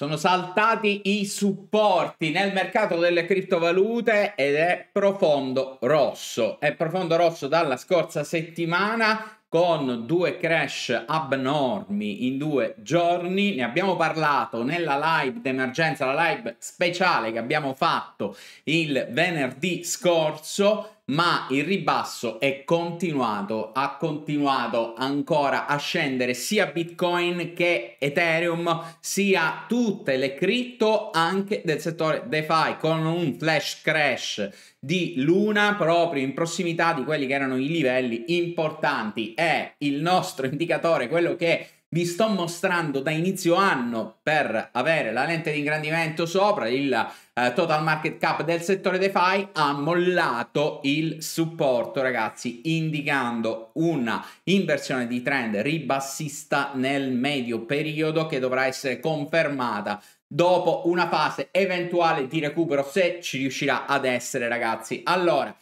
Sono saltati i supporti nel mercato delle criptovalute ed è profondo rosso. È profondo rosso dalla scorsa settimana con due crash abnormi in due giorni. Ne abbiamo parlato nella live d'emergenza, la live speciale che abbiamo fatto il venerdì scorso ma il ribasso è continuato, ha continuato ancora a scendere sia Bitcoin che Ethereum, sia tutte le cripto anche del settore DeFi con un flash crash di Luna proprio in prossimità di quelli che erano i livelli importanti. È il nostro indicatore, quello che vi sto mostrando da inizio anno per avere la lente di ingrandimento sopra il eh, total market cap del settore DeFi ha mollato il supporto ragazzi indicando una inversione di trend ribassista nel medio periodo che dovrà essere confermata dopo una fase eventuale di recupero se ci riuscirà ad essere ragazzi allora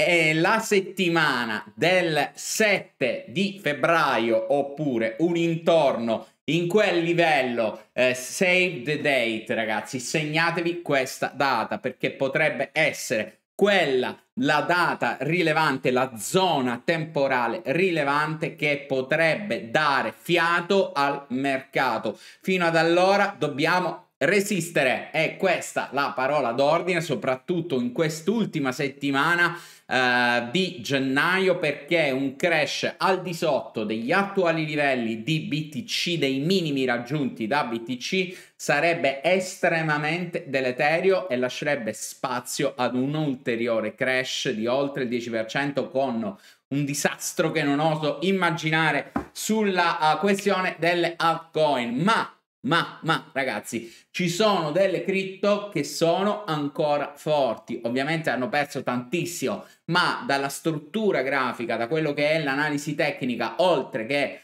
eh, la settimana del 7 di febbraio oppure un intorno in quel livello eh, save the date ragazzi segnatevi questa data perché potrebbe essere quella la data rilevante la zona temporale rilevante che potrebbe dare fiato al mercato fino ad allora dobbiamo Resistere è questa la parola d'ordine, soprattutto in quest'ultima settimana eh, di gennaio, perché un crash al di sotto degli attuali livelli di BTC, dei minimi raggiunti da BTC, sarebbe estremamente deleterio e lascerebbe spazio ad un ulteriore crash di oltre il 10% con un disastro che non oso immaginare sulla uh, questione delle altcoin. Ma ma, ma ragazzi, ci sono delle cripto che sono ancora forti, ovviamente hanno perso tantissimo, ma dalla struttura grafica, da quello che è l'analisi tecnica, oltre che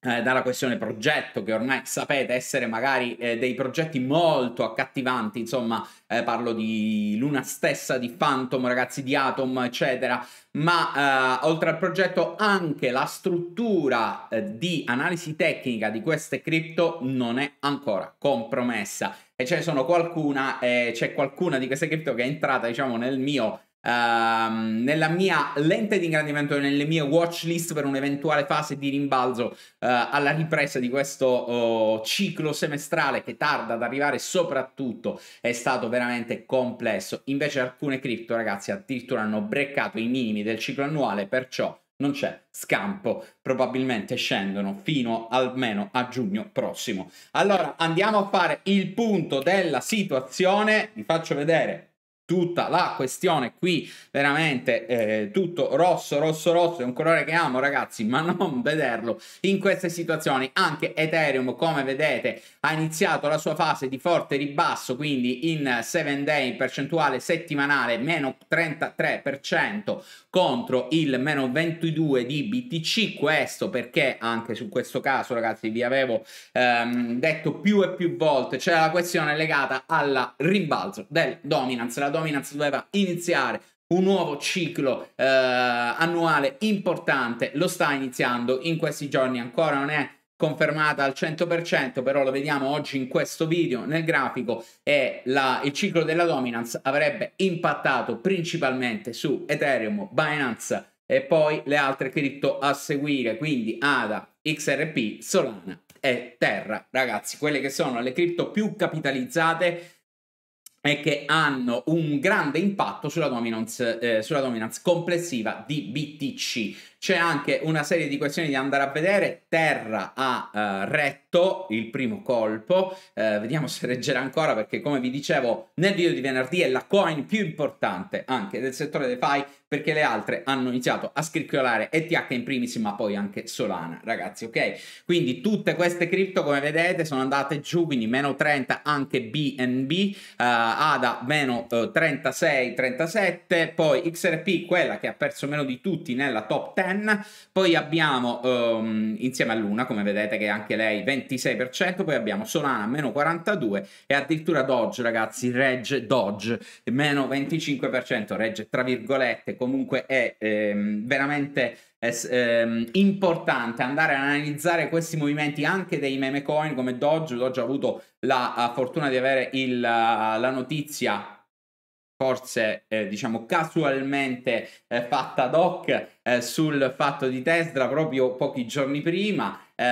eh, dalla questione progetto, che ormai sapete essere magari eh, dei progetti molto accattivanti, insomma, eh, parlo di Luna stessa, di Phantom, ragazzi, di Atom, eccetera, ma eh, oltre al progetto anche la struttura eh, di analisi tecnica di queste cripto non è ancora compromessa e ce ne sono qualcuna, eh, c'è qualcuna di queste cripto che è entrata, diciamo, nel mio Um, nella mia lente di ingrandimento, e nelle mie watch list per un'eventuale fase di rimbalzo uh, alla ripresa di questo uh, ciclo semestrale che tarda ad arrivare, soprattutto è stato veramente complesso. Invece, alcune cripto, ragazzi, addirittura hanno breccato i minimi del ciclo annuale, perciò non c'è scampo, probabilmente scendono fino almeno a giugno prossimo. Allora andiamo a fare il punto della situazione, vi faccio vedere tutta la questione qui veramente eh, tutto rosso rosso rosso è un colore che amo ragazzi ma non vederlo in queste situazioni anche ethereum come vedete ha iniziato la sua fase di forte ribasso quindi in 7 day percentuale settimanale meno 33% contro il meno 22 di BTC questo perché anche su questo caso ragazzi vi avevo ehm, detto più e più volte c'è la questione legata al rimbalzo del dominance la dominance Dominance doveva iniziare un nuovo ciclo eh, annuale importante, lo sta iniziando in questi giorni, ancora non è confermata al 100%, però lo vediamo oggi in questo video nel grafico e la, il ciclo della dominance avrebbe impattato principalmente su Ethereum, Binance e poi le altre cripto a seguire, quindi ADA, XRP, Solana e Terra. Ragazzi, quelle che sono le cripto più capitalizzate e che hanno un grande impatto sulla dominance, eh, sulla dominance complessiva di BTC. C'è anche una serie di questioni da andare a vedere. Terra ha uh, retto il primo colpo, uh, vediamo se reggerà ancora perché come vi dicevo nel video di venerdì è la coin più importante anche del settore dei DeFi perché le altre hanno iniziato a scricchiolare ETH in primis ma poi anche Solana ragazzi ok quindi tutte queste cripto come vedete sono andate giù quindi meno 30 anche BNB uh, eh, ADA meno uh, 36 37 poi XRP quella che ha perso meno di tutti nella top 10 Ten, poi abbiamo um, insieme a Luna, come vedete che anche lei 26%, poi abbiamo Solana meno 42 e addirittura Dodge ragazzi, Reg Dodge meno 25%, Reg tra virgolette, comunque è ehm, veramente è, ehm, importante andare ad analizzare questi movimenti anche dei meme coin come Doge. Doge ha avuto la, la fortuna di avere il, la notizia forse eh, diciamo casualmente eh, fatta ad hoc eh, sul fatto di Tesla proprio pochi giorni prima eh,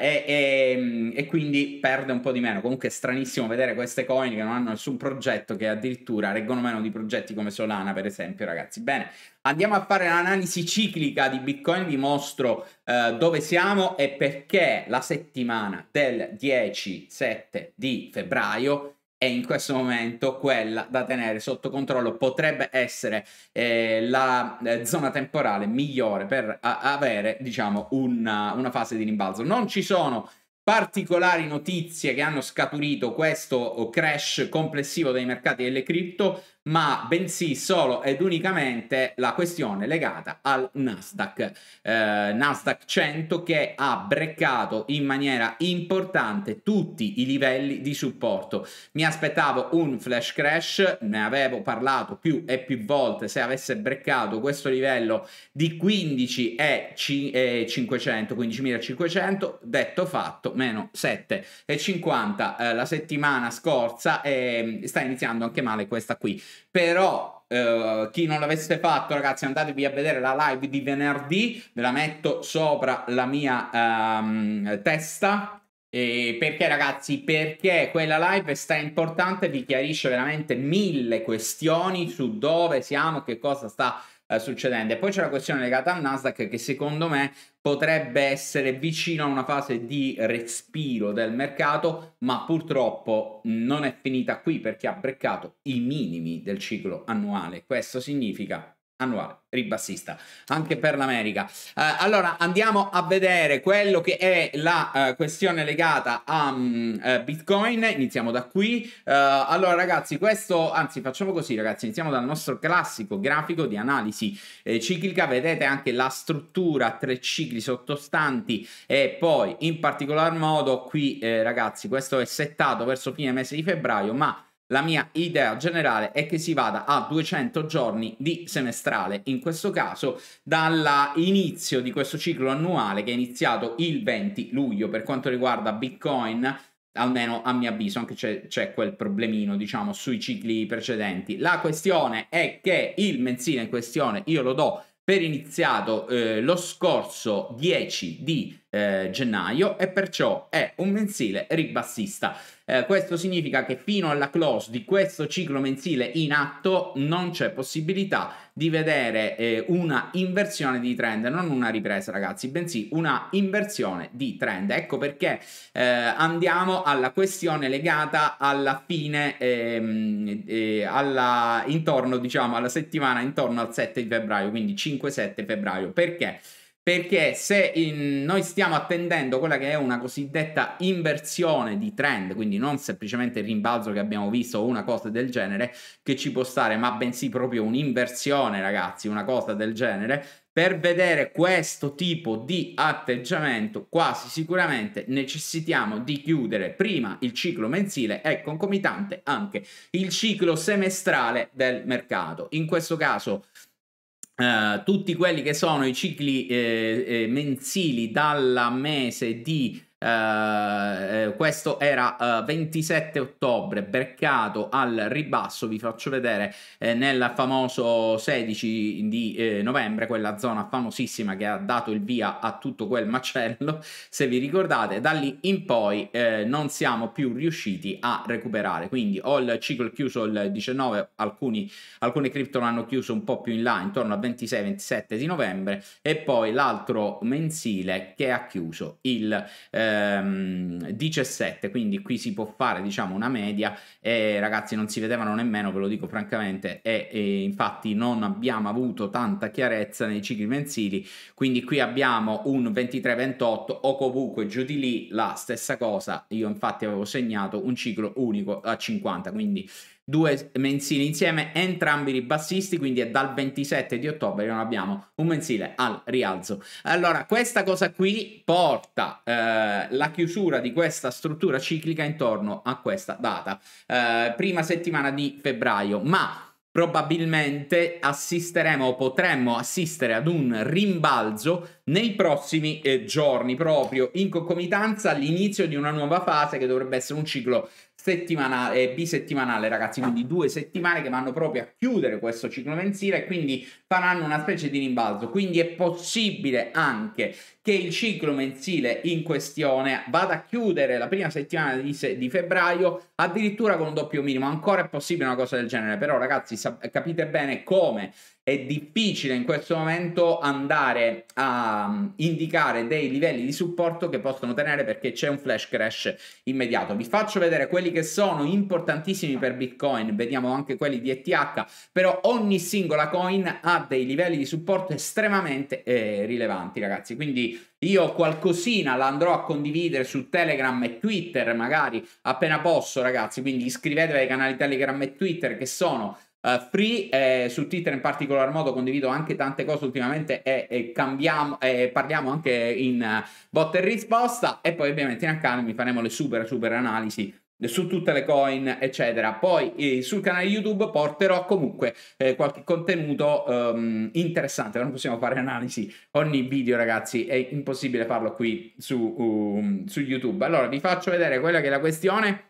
e, e, mm, e, quindi perde un po' di meno comunque è stranissimo vedere queste coin che non hanno nessun progetto che addirittura reggono meno di progetti come Solana per esempio ragazzi bene andiamo a fare l'analisi ciclica di Bitcoin vi mostro eh, dove siamo e perché la settimana del 10-7 di febbraio è in questo momento quella da tenere sotto controllo potrebbe essere eh, la eh, zona temporale migliore per avere diciamo una, una fase di rimbalzo non ci sono particolari notizie che hanno scaturito questo oh, crash complessivo dei mercati delle cripto ma bensì solo ed unicamente la questione legata al Nasdaq. Eh, Nasdaq 100 che ha breccato in maniera importante tutti i livelli di supporto. Mi aspettavo un flash crash, ne avevo parlato più e più volte se avesse breccato questo livello di 15 e 500, 15.500, detto fatto, meno 7,50 eh, la settimana scorsa e mm, sta iniziando anche male questa qui però Uh, chi non l'avesse fatto, ragazzi, andatevi a vedere la live di venerdì, ve la metto sopra la mia um, testa. E perché ragazzi? Perché quella live sta importante, vi chiarisce veramente mille questioni su dove siamo, che cosa sta eh, succedendo. E poi c'è la questione legata al Nasdaq che secondo me potrebbe essere vicino a una fase di respiro del mercato, ma purtroppo non è finita qui perché ha breccato i minimi del ciclo annuale. Questo significa annuale ribassista anche per l'America. Eh, allora andiamo a vedere quello che è la eh, questione legata a um, eh, Bitcoin. Iniziamo da qui. Eh, allora ragazzi, questo anzi facciamo così ragazzi, iniziamo dal nostro classico grafico di analisi eh, ciclica. Vedete anche la struttura a tre cicli sottostanti e poi in particolar modo qui eh, ragazzi, questo è settato verso fine mese di febbraio, ma la mia idea generale è che si vada a 200 giorni di semestrale, in questo caso dall'inizio di questo ciclo annuale che è iniziato il 20 luglio per quanto riguarda Bitcoin, almeno a mio avviso, anche c'è, c'è quel problemino, diciamo, sui cicli precedenti. La questione è che il mensile in questione io lo do per iniziato eh, lo scorso 10 di eh, gennaio e perciò è un mensile ribassista. Eh, questo significa che fino alla close di questo ciclo mensile in atto non c'è possibilità di vedere eh, una inversione di trend, non una ripresa ragazzi, bensì una inversione di trend. Ecco perché eh, andiamo alla questione legata alla fine, ehm, eh, alla, intorno diciamo alla settimana intorno al 7 febbraio, quindi 5-7 febbraio. Perché? Perché se in, noi stiamo attendendo quella che è una cosiddetta inversione di trend, quindi non semplicemente il rimbalzo che abbiamo visto o una cosa del genere che ci può stare, ma bensì proprio un'inversione, ragazzi, una cosa del genere, per vedere questo tipo di atteggiamento quasi sicuramente necessitiamo di chiudere prima il ciclo mensile e concomitante anche il ciclo semestrale del mercato. In questo caso Uh, tutti quelli che sono i cicli eh, eh, mensili dalla mese di Uh, questo era uh, eh, 27 ottobre, beccato al ribasso, vi faccio vedere eh, nel famoso 16 di eh, novembre, quella zona famosissima che ha dato il via a tutto quel macello, se vi ricordate, da lì in poi eh, non siamo più riusciti a recuperare, quindi ho il ciclo chiuso il 19, alcuni, alcune cripto l'hanno chiuso un po' più in là, intorno al 26-27 di novembre, e poi l'altro mensile che ha chiuso il ehm, 17, quindi qui si può fare diciamo una media e ragazzi non si vedevano nemmeno, ve lo dico francamente, e, e infatti non abbiamo avuto tanta chiarezza nei cicli mensili, quindi qui abbiamo un 23-28 o comunque giù di lì la stessa cosa, io infatti avevo segnato un ciclo unico a 50, quindi due mensili insieme, entrambi i bassisti, quindi è dal 27 di ottobre che non abbiamo un mensile al rialzo. Allora, questa cosa qui porta eh, la chiusura di questa struttura ciclica intorno a questa data, eh, prima settimana di febbraio, ma probabilmente assisteremo o potremmo assistere ad un rimbalzo nei prossimi eh, giorni proprio in concomitanza all'inizio di una nuova fase che dovrebbe essere un ciclo settimanale, e eh, bisettimanale ragazzi, quindi due settimane che vanno proprio a chiudere questo ciclo mensile e quindi faranno una specie di rimbalzo, quindi è possibile anche che il ciclo mensile in questione vada a chiudere la prima settimana di, se- di febbraio addirittura con un doppio minimo, ancora è possibile una cosa del genere, però ragazzi sap- capite bene come è difficile in questo momento andare a mm, indicare dei livelli di supporto che possono tenere perché c'è un flash crash immediato. Vi faccio vedere quelli che sono importantissimi per Bitcoin, vediamo anche quelli di ETH, però ogni singola coin ha dei livelli di supporto estremamente eh, rilevanti, ragazzi. Quindi io qualcosina la andrò a condividere su Telegram e Twitter, magari appena posso, ragazzi. Quindi iscrivetevi ai canali Telegram e Twitter che sono Uh, free eh, su Twitter in particolar modo condivido anche tante cose ultimamente e, e cambiamo e parliamo anche in uh, botta e risposta e poi ovviamente in Academy faremo le super super analisi su tutte le coin eccetera poi eh, sul canale YouTube porterò comunque eh, qualche contenuto um, interessante non possiamo fare analisi ogni video ragazzi è impossibile farlo qui su, um, su YouTube allora vi faccio vedere quella che è la questione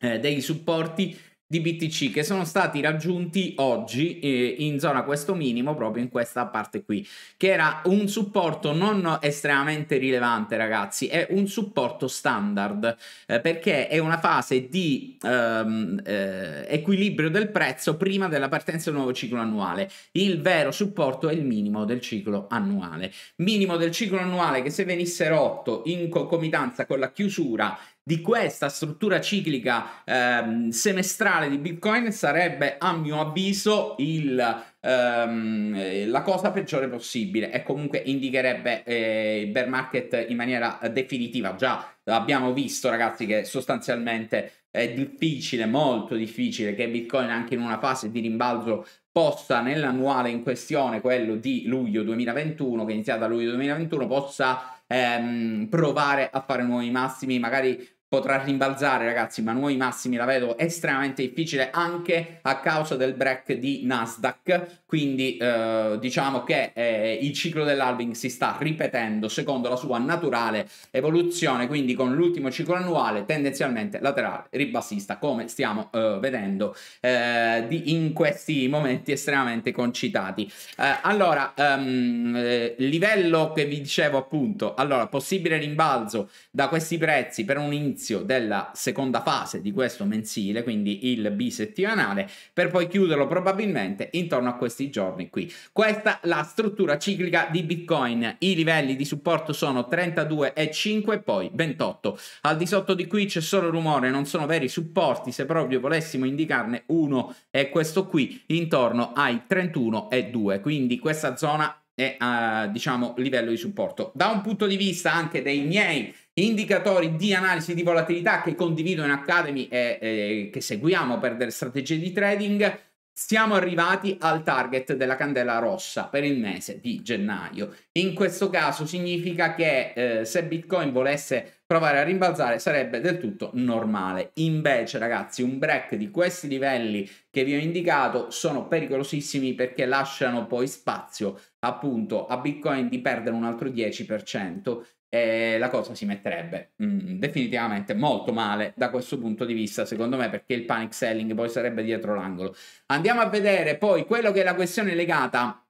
eh, dei supporti di BTC che sono stati raggiunti oggi eh, in zona questo minimo proprio in questa parte qui che era un supporto non estremamente rilevante ragazzi è un supporto standard eh, perché è una fase di ehm, eh, equilibrio del prezzo prima della partenza del nuovo ciclo annuale il vero supporto è il minimo del ciclo annuale minimo del ciclo annuale che se venisse rotto in concomitanza con la chiusura di questa struttura ciclica ehm, semestrale di Bitcoin sarebbe, a mio avviso, il, ehm, eh, la cosa peggiore possibile e comunque indicherebbe eh, bear market in maniera definitiva. Già abbiamo visto, ragazzi, che sostanzialmente è difficile, molto difficile che Bitcoin anche in una fase di rimbalzo possa nell'annuale in questione, quello di luglio 2021, che è iniziata a luglio 2021, possa ehm, provare a fare nuovi massimi, magari potrà rimbalzare, ragazzi, ma nuovi massimi la vedo estremamente difficile anche a causa del break di Nasdaq. Quindi eh, diciamo che eh, il ciclo dell'alving si sta ripetendo secondo la sua naturale evoluzione, quindi con l'ultimo ciclo annuale tendenzialmente laterale ribassista, come stiamo eh, vedendo eh, di, in questi momenti estremamente concitati. Eh, allora, ehm, eh, livello che vi dicevo appunto, allora possibile rimbalzo da questi prezzi per un inizio l'inizio della seconda fase di questo mensile, quindi il bisettimanale, per poi chiuderlo probabilmente intorno a questi giorni qui. Questa è la struttura ciclica di Bitcoin. I livelli di supporto sono 32,5 e poi 28. Al di sotto di qui c'è solo rumore, non sono veri supporti, se proprio volessimo indicarne uno è questo qui, intorno ai 31,2. Quindi questa zona è, uh, diciamo, livello di supporto. Da un punto di vista anche dei miei indicatori di analisi di volatilità che condivido in Academy e, e che seguiamo per delle strategie di trading, siamo arrivati al target della candela rossa per il mese di gennaio. In questo caso significa che eh, se Bitcoin volesse provare a rimbalzare sarebbe del tutto normale. Invece, ragazzi, un break di questi livelli che vi ho indicato sono pericolosissimi perché lasciano poi spazio appunto a Bitcoin di perdere un altro 10% e eh, la cosa si metterebbe mh, mm, definitivamente molto male da questo punto di vista, secondo me, perché il panic selling poi sarebbe dietro l'angolo. Andiamo a vedere poi quello che è la questione legata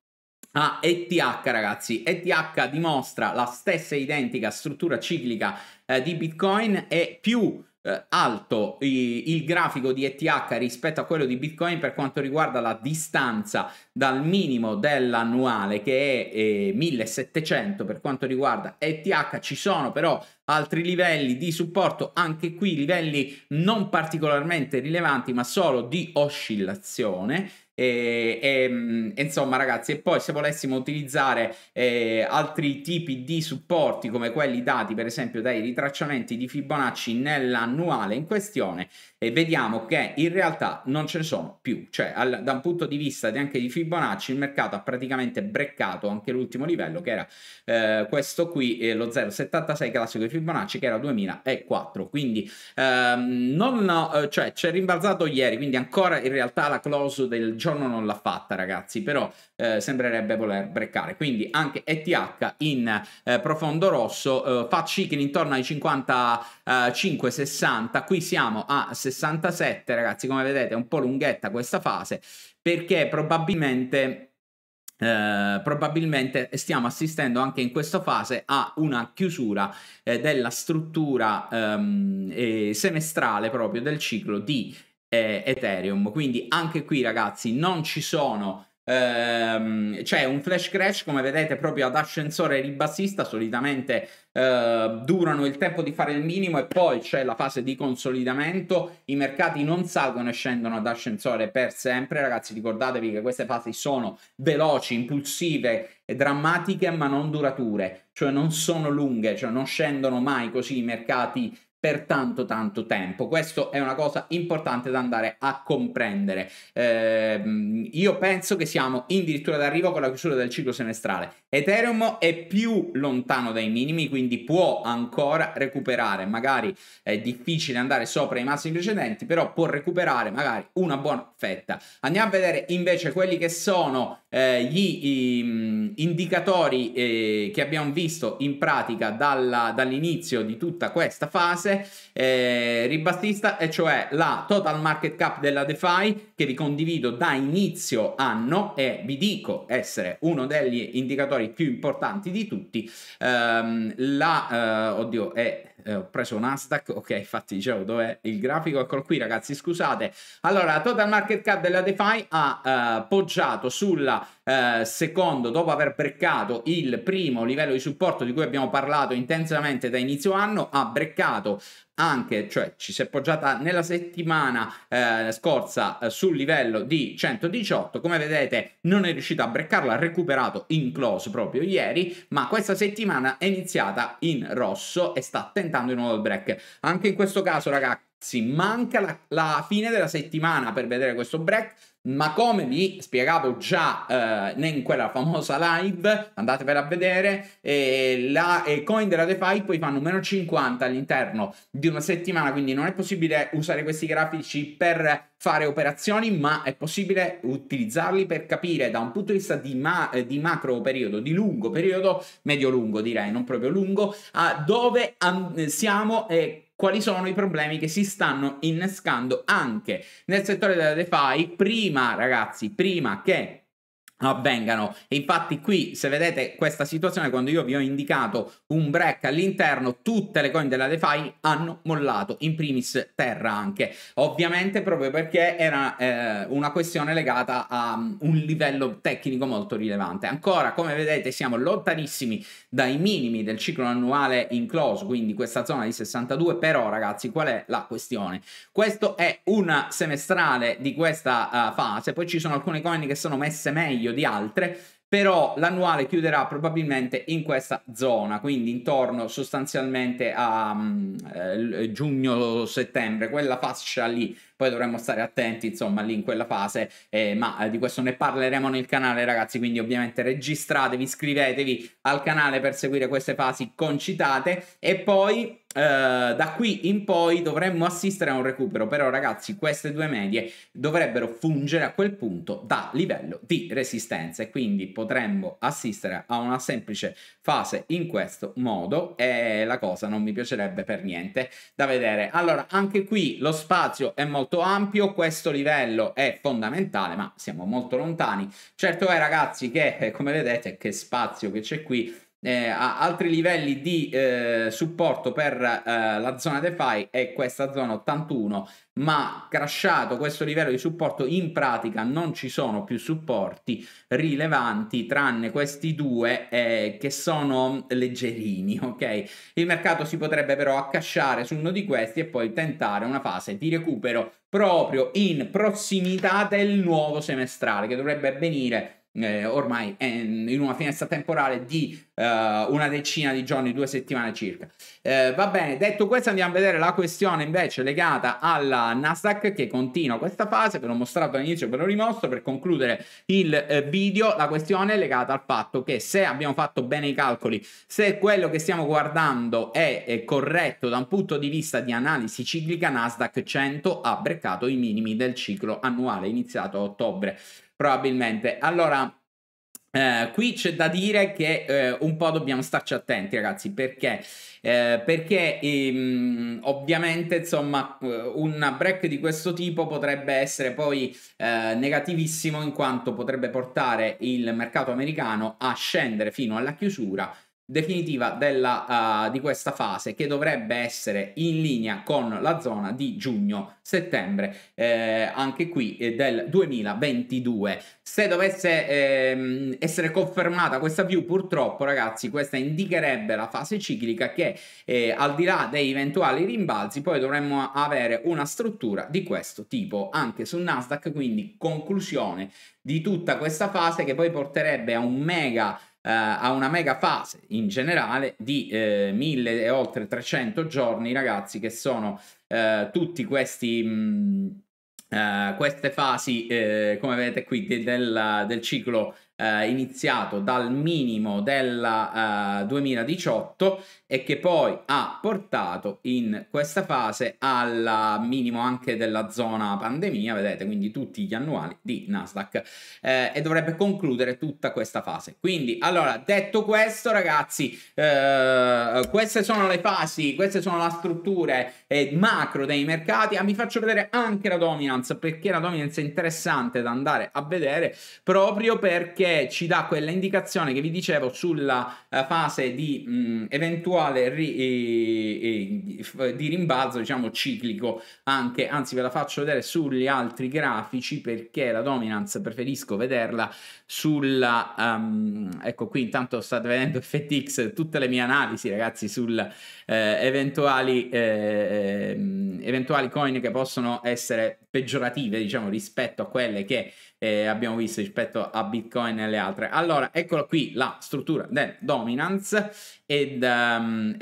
a ETH, ragazzi. ETH dimostra la stessa identica struttura ciclica eh, di Bitcoin e più eh, alto i, il grafico di ETH rispetto a quello di Bitcoin per quanto riguarda la distanza dal minimo dell'annuale che è eh, 1700 per quanto riguarda ETH ci sono però altri livelli di supporto anche qui livelli non particolarmente rilevanti ma solo di oscillazione e, e, mm, insomma ragazzi, e poi se volessimo utilizzare eh, altri tipi di supporti come quelli dati per esempio dai ritracciamenti di Fibonacci nell'annuale in questione, e vediamo che in realtà non ce ne sono più, cioè al, da un punto di vista di anche di Fibonacci il mercato ha praticamente breccato anche l'ultimo livello che era eh, questo qui, eh, lo 0,76 classico di Fibonacci che era 2004, quindi ehm, non, eh, cioè c'è rimbalzato ieri, quindi ancora in realtà la close del giorno giorno non l'ha fatta ragazzi, però eh, sembrerebbe voler breccare. Quindi anche ETH in eh, profondo rosso, eh, fa chicken intorno ai 55-60, qui siamo a 67 ragazzi, come vedete è un po' lunghetta questa fase, perché probabilmente... Eh, probabilmente stiamo assistendo anche in questa fase a una chiusura eh, della struttura ehm, eh, semestrale proprio del ciclo di eh, Ethereum. Quindi anche qui ragazzi non ci sono ehm, c'è cioè, un flash crash come vedete proprio ad ascensore ribassista solitamente eh, durano il tempo di fare il minimo e poi c'è la fase di consolidamento i mercati non salgono e scendono ad ascensore per sempre ragazzi ricordatevi che queste fasi sono veloci impulsive e drammatiche ma non durature cioè non sono lunghe cioè non scendono mai così i mercati per tanto tanto tempo. Questo è una cosa importante da andare a comprendere. Eh, io penso che siamo addirittura d'arrivo con la chiusura del ciclo semestrale. Ethereum è più lontano dai minimi, quindi può ancora recuperare. Magari è difficile andare sopra i massimi precedenti, però può recuperare magari una buona fetta. Andiamo a vedere invece quelli che sono eh, gli, gli ehm, indicatori eh, che abbiamo visto in pratica dalla, dall'inizio di tutta questa fase diverse, eh, ribattista, e cioè la total market cap della DeFi che vi condivido da inizio anno e vi dico essere uno degli indicatori più importanti di tutti. Ehm, la, eh, oddio, è eh, ho preso Nasdaq, ok, infatti dicevo dov'è il grafico, eccolo qui ragazzi, scusate. Allora, total market cap della DeFi ha eh, poggiato sulla eh, secondo, dopo aver breccato il primo livello di supporto di cui abbiamo parlato intensamente da inizio anno, ha breccato anche, cioè ci si è appoggiata nella settimana eh, scorsa eh, sul livello di 118, come vedete non è riuscita a breccarlo, ha recuperato in close proprio ieri, ma questa settimana è iniziata in rosso e sta tentando di nuovo il break. Anche in questo caso ragazzi manca la, la fine della settimana per vedere questo break, ma come vi spiegavo già eh, in quella famosa live, andatevela a vedere, eh, la, i coin della DeFi poi fanno meno 50 all'interno di una settimana, quindi non è possibile usare questi grafici per fare operazioni, ma è possibile utilizzarli per capire da un punto di vista di, ma- di macro periodo, di lungo periodo, medio lungo direi, non proprio lungo, a dove an- siamo e quali sono i problemi che si stanno innescando anche nel settore della DeFi prima, ragazzi, prima che avvengano. E infatti qui, se vedete questa situazione, quando io vi ho indicato un break all'interno, tutte le coin della DeFi hanno mollato, in primis Terra anche. Ovviamente proprio perché era eh, una questione legata a um, un livello tecnico molto rilevante. Ancora, come vedete, siamo lontanissimi dai minimi del ciclo annuale in close, quindi questa zona di 62. Però, ragazzi, qual è la questione? Questo è un semestrale di questa uh, fase, poi ci sono alcune coin che sono messe meglio meglio di altre, però l'annuale chiuderà probabilmente in questa zona, quindi intorno sostanzialmente a um, eh, giugno-settembre, quella fascia lì poi dovremmo stare attenti insomma lì in quella fase, eh, ma eh, di questo ne parleremo nel canale ragazzi, quindi ovviamente registratevi, iscrivetevi al canale per seguire queste fasi concitate e poi Uh, da qui in poi dovremmo assistere a un recupero, però ragazzi queste due medie dovrebbero fungere a quel punto da livello di resistenza e quindi potremmo assistere a una semplice fase in questo modo e la cosa non mi piacerebbe per niente da vedere. Allora anche qui lo spazio è molto molto ampio, questo livello è fondamentale, ma siamo molto lontani. Certo è ragazzi che, eh, come vedete, che spazio che c'è qui, eh, ha altri livelli di eh, supporto per eh, la zona DeFi è questa zona 81 ma crashato questo livello di supporto in pratica non ci sono più supporti rilevanti tranne questi due eh, che sono leggerini ok il mercato si potrebbe però accasciare su uno di questi e poi tentare una fase di recupero proprio in prossimità del nuovo semestrale che dovrebbe avvenire eh, ormai in una finestra temporale di eh, una decina di giorni, due settimane circa. Eh, va bene, detto questo andiamo a vedere la questione invece legata alla Nasdaq che continua questa fase, ve l'ho mostrato all'inizio, ve l'ho rimostro per concludere il eh, video, la questione è legata al fatto che se abbiamo fatto bene i calcoli, se quello che stiamo guardando è, è corretto da un punto di vista di analisi ciclica, Nasdaq 100 ha breccato i minimi del ciclo annuale iniziato a ottobre probabilmente. Allora, eh, qui c'è da dire che eh, un po' dobbiamo starci attenti ragazzi perché, eh, perché ehm, ovviamente insomma eh, un break di questo tipo potrebbe essere poi eh, negativissimo in quanto potrebbe portare il mercato americano a scendere fino alla chiusura definitiva della, uh, di questa fase che dovrebbe essere in linea con la zona di giugno-settembre eh, anche qui eh, del 2022 se dovesse ehm, essere confermata questa view purtroppo ragazzi questa indicherebbe la fase ciclica che eh, al di là dei eventuali rimbalzi poi dovremmo avere una struttura di questo tipo anche su Nasdaq quindi conclusione di tutta questa fase che poi porterebbe a un mega eh, a una mega fase in generale di eh, mille e oltre 300 giorni, ragazzi, che sono eh, tutti questi... Mh, mm, eh, Uh, queste fasi, eh, come vedete qui, de- del, del, ciclo uh, iniziato dal minimo del uh, 2018 e che poi ha portato in questa fase al minimo anche della zona pandemia, vedete, quindi tutti gli annuali di Nasdaq eh, e dovrebbe concludere tutta questa fase. Quindi, allora, detto questo, ragazzi, eh, queste sono le fasi, queste sono le strutture eh, macro dei mercati. Ah, vi faccio vedere anche la dominance, perché la dominance è interessante da andare a vedere proprio perché ci dà quella indicazione che vi dicevo sulla eh, fase di mh, eventuale eventuale ri, e, e, di rimbalzo diciamo ciclico anche anzi ve la faccio vedere sugli altri grafici perché la dominance preferisco vederla sulla um, ecco qui intanto state vedendo FTX tutte le mie analisi ragazzi sul eh, eventuali eh, ehm, eventuali coin che possono essere peggiorative diciamo rispetto a quelle che eh, abbiamo visto rispetto a Bitcoin e alle altre. Allora, eccola qui la struttura del dominance ed um,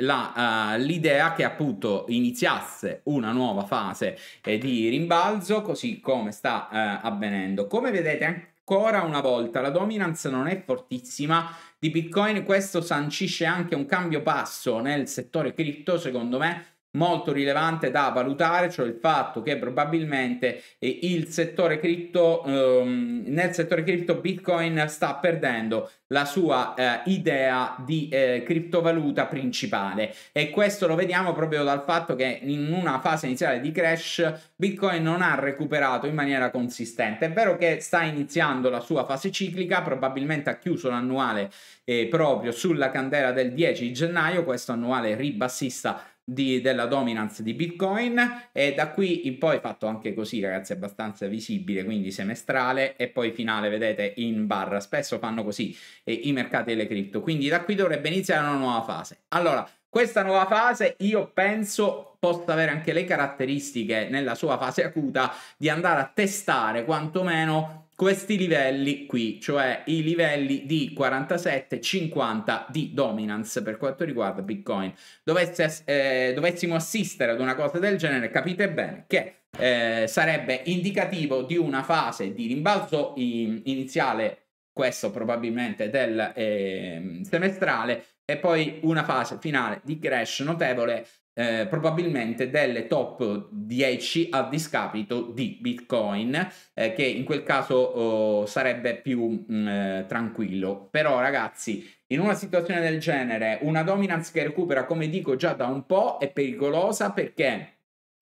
l'idea uh, che appunto iniziasse una nuova fase eh, di rimbalzo, così come sta uh, avvenendo. Come vedete ancora una volta la dominance non è fortissima di Bitcoin, questo sancisce anche un cambio passo nel settore cripto, secondo me molto rilevante da valutare, cioè il fatto che probabilmente eh, il settore cripto, ehm, nel settore cripto Bitcoin sta perdendo la sua eh, idea di eh, criptovaluta principale e questo lo vediamo proprio dal fatto che in una fase iniziale di crash Bitcoin non ha recuperato in maniera consistente. È vero che sta iniziando la sua fase ciclica, probabilmente ha chiuso l'annuale eh, proprio sulla candela del 10 gennaio, questo annuale ribassista di, della dominance di Bitcoin e da qui in poi fatto anche così ragazzi abbastanza visibile quindi semestrale e poi finale vedete in barra spesso fanno così eh, i mercati delle cripto quindi da qui dovrebbe iniziare una nuova fase allora questa nuova fase io penso possa avere anche le caratteristiche nella sua fase acuta di andare a testare quantomeno questi livelli qui, cioè i livelli di 47-50 di dominance per quanto riguarda Bitcoin. Dovesse, eh, dovessimo assistere ad una cosa del genere, capite bene che eh, sarebbe indicativo di una fase di rimbalzo in, iniziale, questo probabilmente del eh, semestrale, e poi una fase finale di crash notevole eh, probabilmente delle top 10 a discapito di Bitcoin, eh, che in quel caso oh, sarebbe più mh, mm, eh, tranquillo. Però ragazzi, in una situazione del genere, una dominance che recupera, come dico già da un po', è pericolosa perché...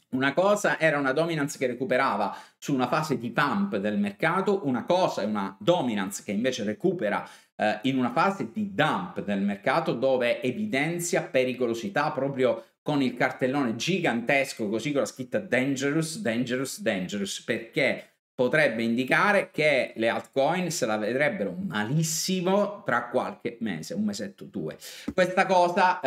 Una cosa era una dominance che recuperava su una fase di pump del mercato, una cosa è una dominance che invece recupera eh, in una fase di dump del mercato dove evidenzia pericolosità proprio con il cartellone gigantesco così con la scritta dangerous, dangerous, dangerous, perché potrebbe indicare che le altcoin se la vedrebbero malissimo tra qualche mese, un mesetto, due. Questa cosa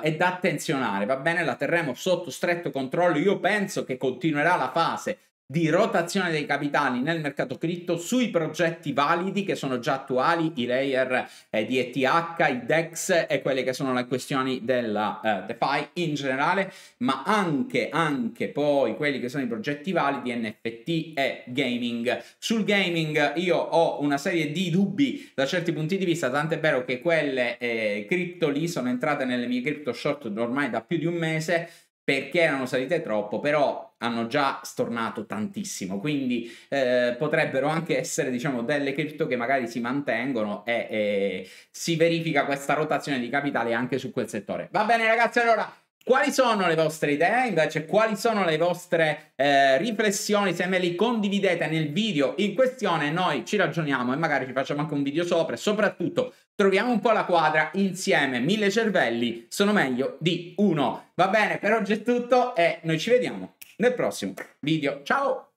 eh, è da attenzionare, va bene? La terremo sotto stretto controllo. Io penso che continuerà la fase di rotazione dei capitali nel mercato cripto sui progetti validi che sono già attuali, i layer eh, di ETH, i DEX e quelle che sono le questioni della eh, DeFi in generale, ma anche, anche poi quelli che sono i progetti validi NFT e gaming. Sul gaming io ho una serie di dubbi da certi punti di vista, tant'è vero che quelle eh, cripto lì sono entrate nelle mie crypto short ormai da più di un mese perché erano salite troppo, però hanno già stornato tantissimo, quindi eh, potrebbero anche essere diciamo delle cripto che magari si mantengono e, e si verifica questa rotazione di capitale anche su quel settore. Va bene ragazzi, allora quali sono le vostre idee? Invece, quali sono le vostre eh, riflessioni? Se me le condividete nel video in questione, noi ci ragioniamo e magari ci facciamo anche un video sopra. soprattutto, troviamo un po' la quadra insieme. Mille cervelli sono meglio di uno. Va bene, per oggi è tutto e noi ci vediamo nel prossimo video. Ciao!